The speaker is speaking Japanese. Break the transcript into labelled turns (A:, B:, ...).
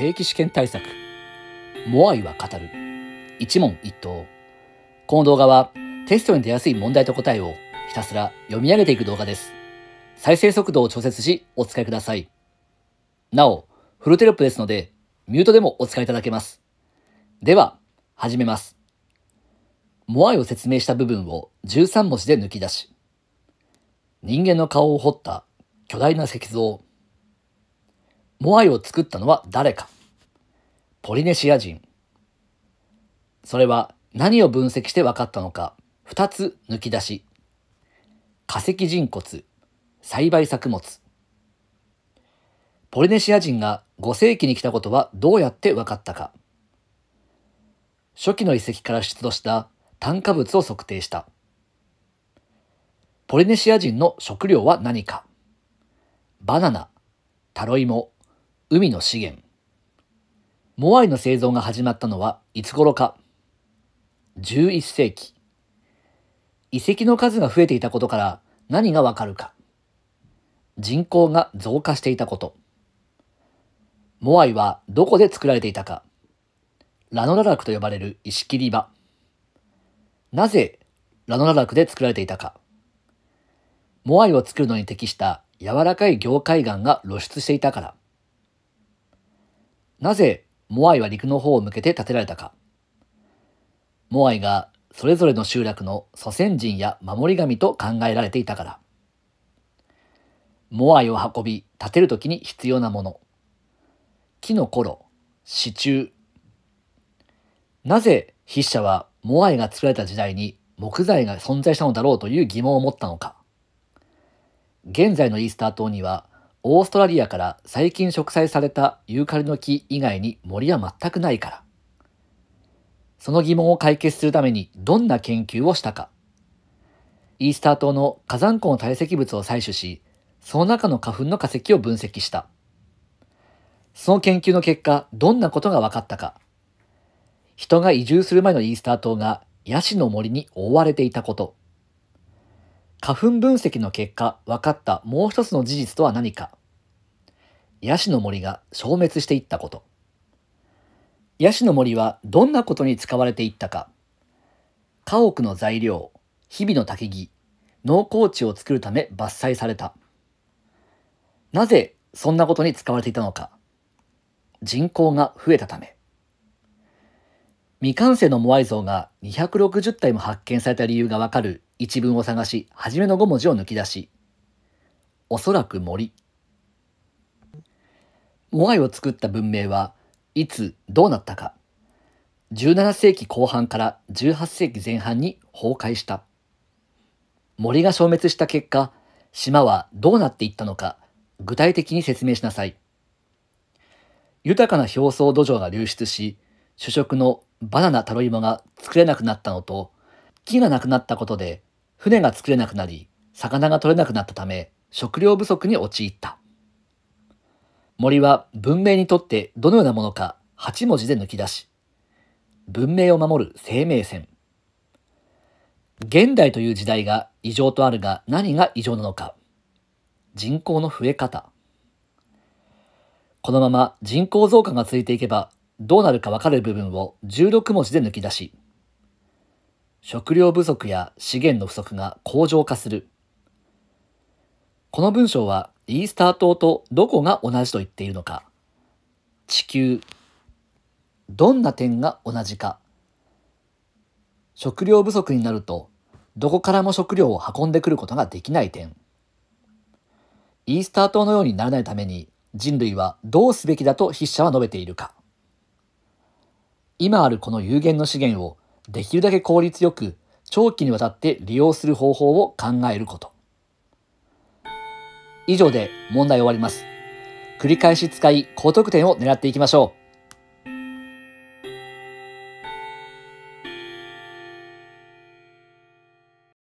A: 定期試験対策。モアイは語る。一問一答。この動画はテストに出やすい問題と答えをひたすら読み上げていく動画です。再生速度を調節しお使いください。なお、フルテロップですので、ミュートでもお使いいただけます。では、始めます。モアイを説明した部分を13文字で抜き出し、人間の顔を彫った巨大な石像、モアイを作ったのは誰かポリネシア人。それは何を分析して分かったのか、二つ抜き出し。化石人骨、栽培作物。ポリネシア人が5世紀に来たことはどうやって分かったか。初期の遺跡から出土した炭化物を測定した。ポリネシア人の食料は何かバナナ、タロイモ、海の資源。モアイの製造が始まったのはいつ頃か ?11 世紀。遺跡の数が増えていたことから何がわかるか人口が増加していたこと。モアイはどこで作られていたかラノララクと呼ばれる石切り場。なぜラノララクで作られていたかモアイを作るのに適した柔らかい凝灰岩が露出していたから。なぜモアイは陸の方を向けて建てられたか。モアイがそれぞれの集落の祖先人や守り神と考えられていたから。モアイを運び建てるときに必要なもの。木の頃、支柱。なぜ筆者はモアイが作られた時代に木材が存在したのだろうという疑問を持ったのか。現在のイースター島にはオーストラリアから最近植栽されたユーカリの木以外に森は全くないから。その疑問を解決するためにどんな研究をしたか。イースター島の火山湖の堆積物を採取し、その中の花粉の化石を分析した。その研究の結果、どんなことが分かったか。人が移住する前のイースター島がヤシの森に覆われていたこと。花粉分析の結果分かったもう一つの事実とは何かヤシの森が消滅していったことヤシの森はどんなことに使われていったか家屋の材料日々の竹木農耕地を作るため伐採されたなぜそんなことに使われていたのか人口が増えたため未完成のモアイ像が260体も発見された理由がわかる一文を探し、初めの5文字を抜き出し、おそらく森。モアイを作った文明はいつどうなったか。17世紀後半から18世紀前半に崩壊した。森が消滅した結果、島はどうなっていったのか、具体的に説明しなさい。豊かな表層土壌が流出し、主食のバナナタロイモが作れなくなったのと、木がなくなったことで船が作れなくなり、魚が取れなくなったため食料不足に陥った。森は文明にとってどのようなものか8文字で抜き出し、文明を守る生命線。現代という時代が異常とあるが何が異常なのか。人口の増え方。このまま人口増加が続いていけばどうなるかわかる部分を16文字で抜き出し、食料不足や資源の不足が恒常化する。この文章はイースター島とどこが同じと言っているのか、地球、どんな点が同じか、食料不足になるとどこからも食料を運んでくることができない点、イースター島のようにならないために人類はどうすべきだと筆者は述べているか。今あるこの有限の資源をできるだけ効率よく長期にわたって利用する方法を考えること。以上で問題終わります。繰り返し使い高得点を狙っていきましょう。